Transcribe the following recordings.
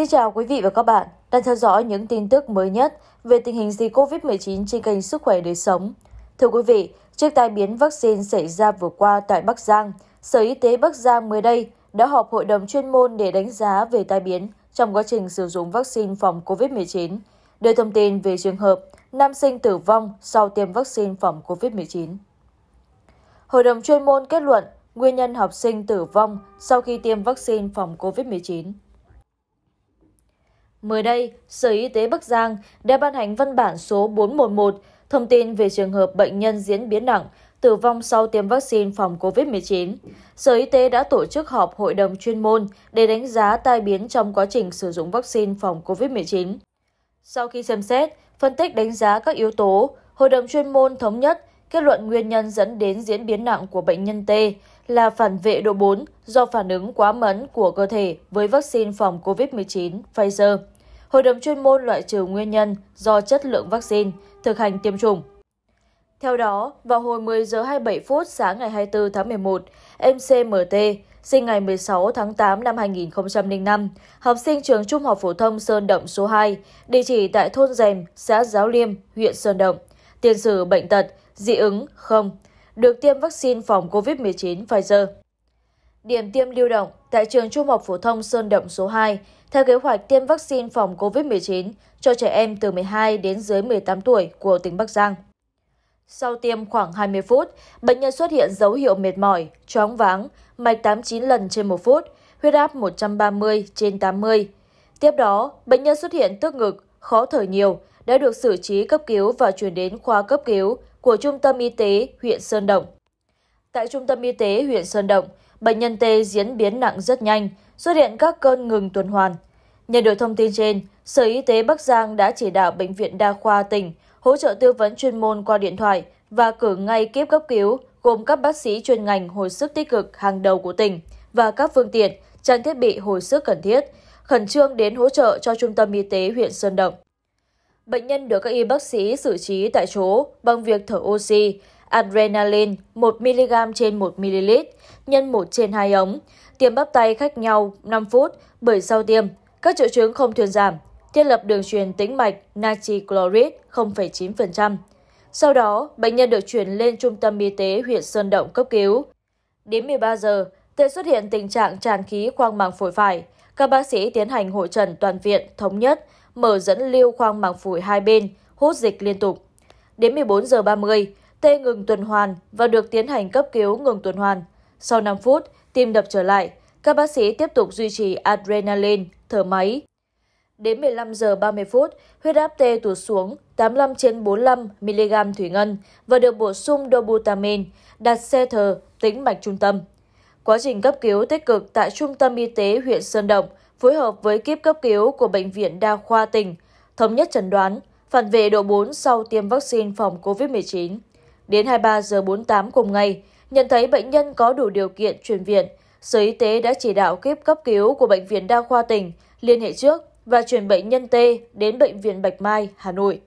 Xin chào quý vị và các bạn đang theo dõi những tin tức mới nhất về tình hình dịch COVID-19 trên kênh Sức khỏe đời sống. Thưa quý vị, trước tai biến vaccine xảy ra vừa qua tại Bắc Giang, Sở Y tế Bắc Giang mới đây đã họp hội đồng chuyên môn để đánh giá về tai biến trong quá trình sử dụng vaccine phòng COVID-19, đưa thông tin về trường hợp nam sinh tử vong sau tiêm vaccine phòng COVID-19. Hội đồng chuyên môn kết luận nguyên nhân học sinh tử vong sau khi tiêm vaccine phòng COVID-19. Mới đây, Sở Y tế Bắc Giang đã ban hành văn bản số 411 thông tin về trường hợp bệnh nhân diễn biến nặng, tử vong sau tiêm vaccine phòng COVID-19. Sở Y tế đã tổ chức họp hội đồng chuyên môn để đánh giá tai biến trong quá trình sử dụng vaccine phòng COVID-19. Sau khi xem xét, phân tích đánh giá các yếu tố, hội đồng chuyên môn thống nhất kết luận nguyên nhân dẫn đến diễn biến nặng của bệnh nhân T là phản vệ độ 4 do phản ứng quá mẫn của cơ thể với vaccine phòng COVID-19 Pfizer. Hội đồng chuyên môn loại trừ nguyên nhân do chất lượng vaccine, thực hành tiêm chủng. Theo đó, vào hồi 10 giờ 27 phút sáng ngày 24 tháng 11, MCMT, sinh ngày 16 tháng 8 năm 2005, học sinh trường Trung học phổ thông Sơn Động số 2, địa chỉ tại thôn Dèm, xã Giáo Liêm, huyện Sơn Động. Tiền sử bệnh tật, dị ứng không, được tiêm vaccine phòng COVID-19 Pfizer. Điểm tiêm lưu động tại trường Trung học Phổ thông Sơn Động số 2 theo kế hoạch tiêm vaccine phòng COVID-19 cho trẻ em từ 12 đến dưới 18 tuổi của tỉnh Bắc Giang. Sau tiêm khoảng 20 phút, bệnh nhân xuất hiện dấu hiệu mệt mỏi, chóng váng, mạch 89 lần trên 1 phút, huyết áp 130 trên 80. Tiếp đó, bệnh nhân xuất hiện tức ngực, khó thở nhiều, đã được xử trí cấp cứu và chuyển đến khoa cấp cứu của Trung tâm Y tế huyện Sơn Động. Tại Trung tâm Y tế huyện Sơn Động, bệnh nhân T diễn biến nặng rất nhanh, xuất hiện các cơn ngừng tuần hoàn. Nhận được thông tin trên, Sở Y tế Bắc Giang đã chỉ đạo Bệnh viện Đa khoa tỉnh hỗ trợ tư vấn chuyên môn qua điện thoại và cử ngay kiếp cấp cứu gồm các bác sĩ chuyên ngành hồi sức tích cực hàng đầu của tỉnh và các phương tiện, trang thiết bị hồi sức cần thiết, khẩn trương đến hỗ trợ cho Trung tâm Y tế huyện Sơn Động bệnh nhân được các y bác sĩ xử trí tại chỗ bằng việc thở oxy, adrenaline 1mg trên 1ml nhân 1 trên 2 ống, tiêm bắp tay khác nhau 5 phút bởi sau tiêm, các triệu chứng không thuyên giảm, thiết lập đường truyền tĩnh mạch natri chloride 0,9%. Sau đó, bệnh nhân được chuyển lên trung tâm y tế huyện Sơn Động cấp cứu. Đến 13 giờ, tệ xuất hiện tình trạng tràn khí khoang màng phổi phải. Các bác sĩ tiến hành hội trần toàn viện thống nhất mở dẫn lưu khoang màng phổi hai bên, hút dịch liên tục. Đến 14 giờ 30, T ngừng tuần hoàn và được tiến hành cấp cứu ngừng tuần hoàn. Sau 5 phút, tim đập trở lại, các bác sĩ tiếp tục duy trì adrenaline, thở máy. Đến 15 giờ 30 phút, huyết áp T tụt xuống 85 trên 45 mg thủy ngân và được bổ sung dobutamine, đặt xe thờ, tĩnh mạch trung tâm. Quá trình cấp cứu tích cực tại Trung tâm Y tế huyện Sơn Động phối hợp với kiếp cấp cứu của Bệnh viện Đa khoa tỉnh, thống nhất chẩn đoán phản vệ độ 4 sau tiêm vaccine phòng COVID-19. Đến 23 giờ 48 cùng ngày, nhận thấy bệnh nhân có đủ điều kiện chuyển viện, Sở Y tế đã chỉ đạo kiếp cấp cứu của Bệnh viện Đa khoa tỉnh liên hệ trước và chuyển bệnh nhân T đến Bệnh viện Bạch Mai, Hà Nội.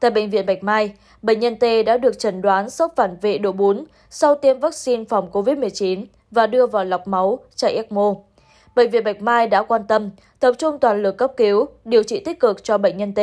Tại Bệnh viện Bạch Mai, bệnh nhân T đã được chẩn đoán sốc phản vệ độ 4 sau tiêm vaccine phòng COVID-19 và đưa vào lọc máu chạy ECMO bệnh viện Bạch Mai đã quan tâm, tập trung toàn lực cấp cứu, điều trị tích cực cho bệnh nhân T.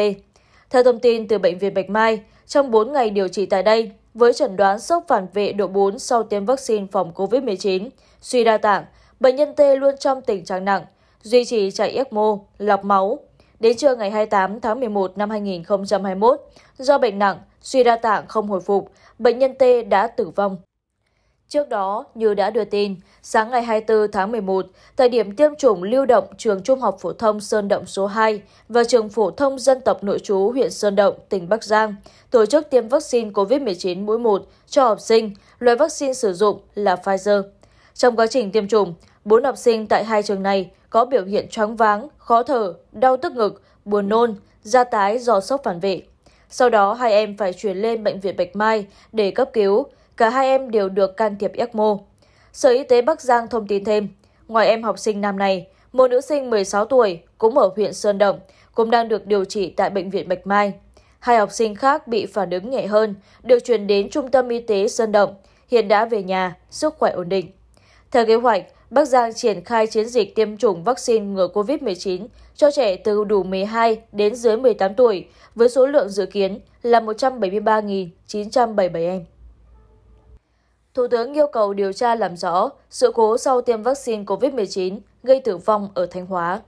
Theo thông tin từ bệnh viện Bạch Mai, trong 4 ngày điều trị tại đây, với chẩn đoán sốc phản vệ độ 4 sau tiêm vaccine phòng COVID-19, suy đa tạng, bệnh nhân T luôn trong tình trạng nặng, duy trì chạy ECMO, lọc máu. Đến trưa ngày 28 tháng 11 năm 2021, do bệnh nặng, suy đa tạng không hồi phục, bệnh nhân T đã tử vong. Trước đó, như đã đưa tin, sáng ngày 24 tháng 11, thời điểm tiêm chủng lưu động trường Trung học phổ thông Sơn Động số 2 và trường phổ thông dân tộc nội trú huyện Sơn Động, tỉnh Bắc Giang, tổ chức tiêm vaccine COVID-19 mũi 1 cho học sinh, loại vaccine sử dụng là Pfizer. Trong quá trình tiêm chủng, 4 học sinh tại hai trường này có biểu hiện choáng váng, khó thở, đau tức ngực, buồn nôn, da tái do sốc phản vệ. Sau đó, hai em phải chuyển lên bệnh viện Bạch Mai để cấp cứu cả hai em đều được can thiệp ECMO. Sở Y tế Bắc Giang thông tin thêm, ngoài em học sinh nam này, một nữ sinh 16 tuổi cũng ở huyện Sơn Động cũng đang được điều trị tại Bệnh viện Bạch Mai. Hai học sinh khác bị phản ứng nhẹ hơn, được chuyển đến Trung tâm Y tế Sơn Động, hiện đã về nhà, sức khỏe ổn định. Theo kế hoạch, Bắc Giang triển khai chiến dịch tiêm chủng vaccine ngừa COVID-19 cho trẻ từ đủ 12 đến dưới 18 tuổi với số lượng dự kiến là 173.977 em thủ tướng yêu cầu điều tra làm rõ sự cố sau tiêm vaccine covid 19 gây tử vong ở Thanh Hóa.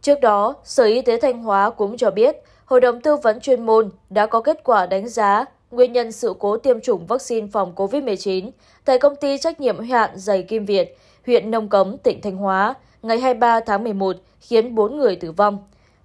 Trước đó, Sở Y tế Thanh Hóa cũng cho biết, Hội đồng tư vấn chuyên môn đã có kết quả đánh giá nguyên nhân sự cố tiêm chủng vaccine phòng COVID-19 tại công ty trách nhiệm hạn Giày Kim Việt, huyện Nông Cấm, tỉnh Thanh Hóa, ngày 23 tháng 11 khiến 4 người tử vong.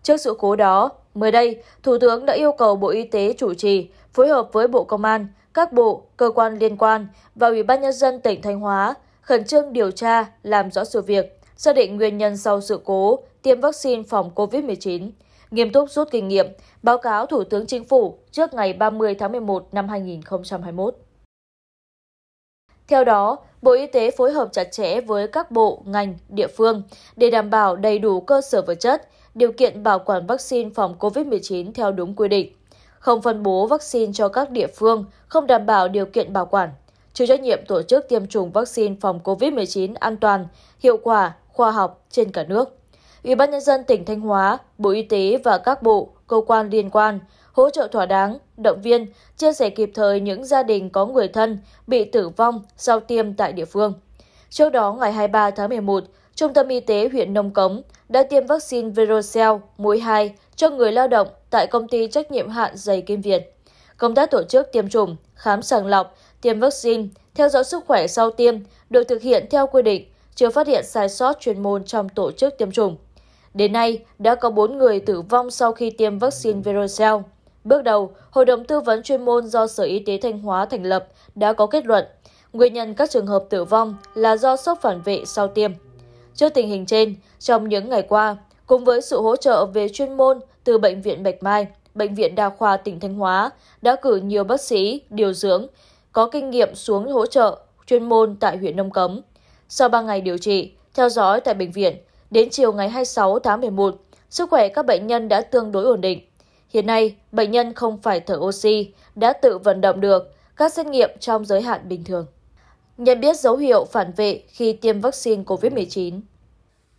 Trước sự cố đó, mới đây, Thủ tướng đã yêu cầu Bộ Y tế chủ trì, phối hợp với Bộ Công an, các bộ, cơ quan liên quan và Ủy ban nhân dân tỉnh Thanh Hóa khẩn trương điều tra, làm rõ sự việc, xác định nguyên nhân sau sự cố tiêm vaccine phòng COVID-19, nghiêm túc rút kinh nghiệm, báo cáo Thủ tướng Chính phủ trước ngày 30 tháng 11 năm 2021. Theo đó, Bộ Y tế phối hợp chặt chẽ với các bộ, ngành, địa phương để đảm bảo đầy đủ cơ sở vật chất, điều kiện bảo quản vaccine phòng COVID-19 theo đúng quy định không phân bố vaccine cho các địa phương không đảm bảo điều kiện bảo quản, chịu trách nhiệm tổ chức tiêm chủng vaccine phòng COVID-19 an toàn, hiệu quả, khoa học trên cả nước. Ủy ban nhân dân tỉnh Thanh Hóa, Bộ Y tế và các bộ, cơ quan liên quan hỗ trợ thỏa đáng, động viên, chia sẻ kịp thời những gia đình có người thân bị tử vong sau tiêm tại địa phương. Trước đó ngày 23 tháng 11, Trung tâm Y tế huyện Nông Cống đã tiêm vaccine verocell mũi hai cho người lao động tại công ty trách nhiệm hạn giày kim việt. Công tác tổ chức tiêm chủng, khám sàng lọc, tiêm vaccine, theo dõi sức khỏe sau tiêm được thực hiện theo quy định, chưa phát hiện sai sót chuyên môn trong tổ chức tiêm chủng. Đến nay, đã có 4 người tử vong sau khi tiêm vaccine Verocell. Bước đầu, Hội đồng Tư vấn chuyên môn do Sở Y tế Thanh Hóa thành lập đã có kết luận nguyên nhân các trường hợp tử vong là do sốc phản vệ sau tiêm. Trước tình hình trên, trong những ngày qua, cùng với sự hỗ trợ về chuyên môn từ Bệnh viện Bạch Mai, Bệnh viện Đa khoa tỉnh Thanh Hóa đã cử nhiều bác sĩ, điều dưỡng có kinh nghiệm xuống hỗ trợ chuyên môn tại huyện Nông cấm Sau 3 ngày điều trị, theo dõi tại bệnh viện, đến chiều ngày 26 tháng 11, sức khỏe các bệnh nhân đã tương đối ổn định. Hiện nay, bệnh nhân không phải thở oxy, đã tự vận động được, các xét nghiệm trong giới hạn bình thường nhận biết dấu hiệu phản vệ khi tiêm vaccine covid 19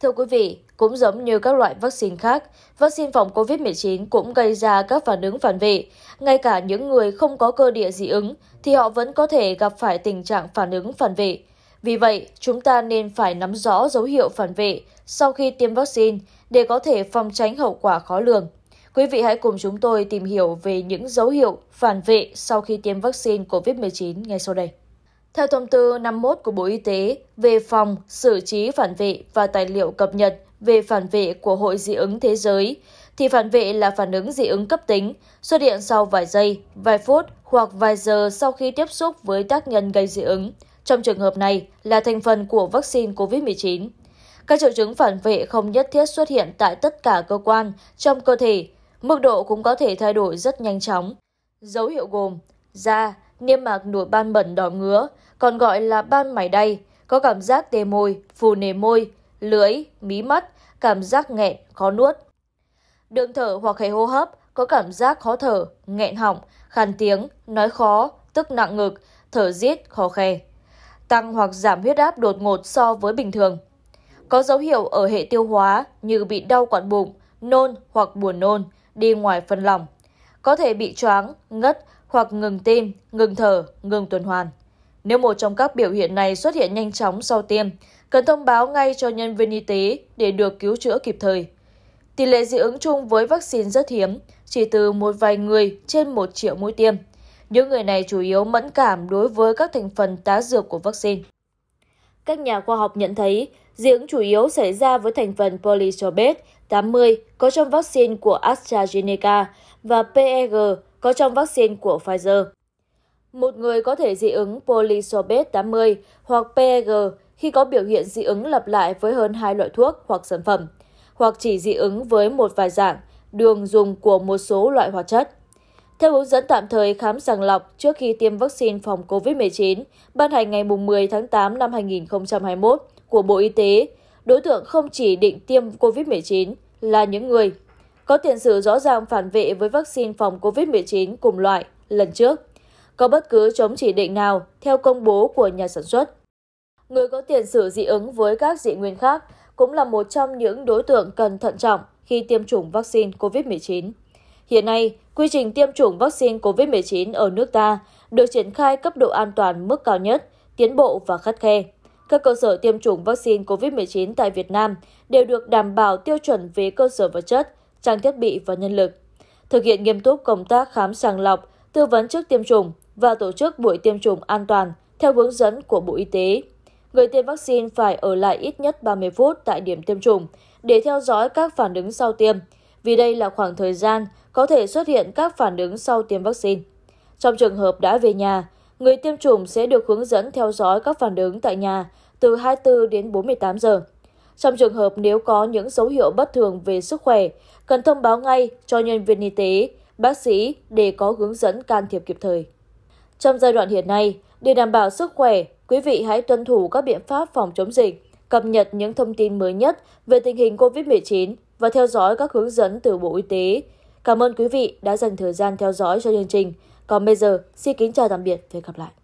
Thưa quý vị, cũng giống như các loại vaccine khác, vaccine phòng COVID-19 cũng gây ra các phản ứng phản vệ. Ngay cả những người không có cơ địa dị ứng thì họ vẫn có thể gặp phải tình trạng phản ứng phản vệ. Vì vậy, chúng ta nên phải nắm rõ dấu hiệu phản vệ sau khi tiêm vaccine để có thể phòng tránh hậu quả khó lường. Quý vị hãy cùng chúng tôi tìm hiểu về những dấu hiệu phản vệ sau khi tiêm vaccine COVID-19 ngay sau đây. Theo thông tư 51 của Bộ Y tế về phòng, xử trí phản vệ và tài liệu cập nhật về phản vệ của Hội dị ứng thế giới, thì phản vệ là phản ứng dị ứng cấp tính, xuất hiện sau vài giây, vài phút hoặc vài giờ sau khi tiếp xúc với tác nhân gây dị ứng. Trong trường hợp này là thành phần của vaccine COVID-19. Các triệu chứng phản vệ không nhất thiết xuất hiện tại tất cả cơ quan trong cơ thể, mức độ cũng có thể thay đổi rất nhanh chóng. Dấu hiệu gồm da, niêm mạc nổi ban bẩn đỏ ngứa, còn gọi là ban mải đay, có cảm giác tê môi, phù nề môi, lưỡi, mí mắt, cảm giác nghẹn, khó nuốt. Đường thở hoặc hệ hô hấp có cảm giác khó thở, nghẹn họng, khàn tiếng, nói khó, tức nặng ngực, thở giết, khó khè. Tăng hoặc giảm huyết áp đột ngột so với bình thường. Có dấu hiệu ở hệ tiêu hóa như bị đau quặn bụng, nôn hoặc buồn nôn, đi ngoài phân lỏng có thể bị choáng, ngất hoặc ngừng tim, ngừng thở, ngừng tuần hoàn. Nếu một trong các biểu hiện này xuất hiện nhanh chóng sau tiêm, cần thông báo ngay cho nhân viên y tế để được cứu chữa kịp thời. Tỷ lệ dị ứng chung với vaccine rất hiếm, chỉ từ một vài người trên một triệu mũi tiêm. Những người này chủ yếu mẫn cảm đối với các thành phần tá dược của vaccine. Các nhà khoa học nhận thấy dị ứng chủ yếu xảy ra với thành phần polysorbate 80 có trong vaccine của AstraZeneca và peg có trong vaccine của Pfizer. Một người có thể dị ứng polysorbate 80 hoặc PEG khi có biểu hiện dị ứng lặp lại với hơn hai loại thuốc hoặc sản phẩm, hoặc chỉ dị ứng với một vài dạng đường dùng của một số loại hóa chất. Theo hướng dẫn tạm thời khám sàng lọc trước khi tiêm vaccine phòng COVID-19 ban hành ngày 10 tháng 8 năm 2021 của Bộ Y tế, đối tượng không chỉ định tiêm COVID-19 là những người có tiền sử rõ ràng phản vệ với vaccine phòng covid chín cùng loại lần trước, có bất cứ chống chỉ định nào theo công bố của nhà sản xuất. Người có tiền sử dị ứng với các dị nguyên khác cũng là một trong những đối tượng cần thận trọng khi tiêm chủng vaccine covid chín. Hiện nay, quy trình tiêm chủng vaccine covid chín ở nước ta được triển khai cấp độ an toàn mức cao nhất, tiến bộ và khắt khe. Các cơ sở tiêm chủng vaccine covid chín tại Việt Nam đều được đảm bảo tiêu chuẩn về cơ sở vật chất, trang thiết bị và nhân lực thực hiện nghiêm túc công tác khám sàng lọc tư vấn trước tiêm chủng và tổ chức buổi tiêm chủng an toàn theo hướng dẫn của Bộ Y tế. Người tiêm vaccine phải ở lại ít nhất 30 phút tại điểm tiêm chủng để theo dõi các phản ứng sau tiêm, vì đây là khoảng thời gian có thể xuất hiện các phản ứng sau tiêm vaccine. Trong trường hợp đã về nhà, người tiêm chủng sẽ được hướng dẫn theo dõi các phản ứng tại nhà từ 24 đến 48 giờ. Trong trường hợp nếu có những dấu hiệu bất thường về sức khỏe, cần thông báo ngay cho nhân viên y tế, bác sĩ để có hướng dẫn can thiệp kịp thời. Trong giai đoạn hiện nay, để đảm bảo sức khỏe, quý vị hãy tuân thủ các biện pháp phòng chống dịch, cập nhật những thông tin mới nhất về tình hình COVID-19 và theo dõi các hướng dẫn từ Bộ Y tế. Cảm ơn quý vị đã dành thời gian theo dõi cho chương trình. Còn bây giờ, xin kính chào tạm biệt và hẹn gặp lại.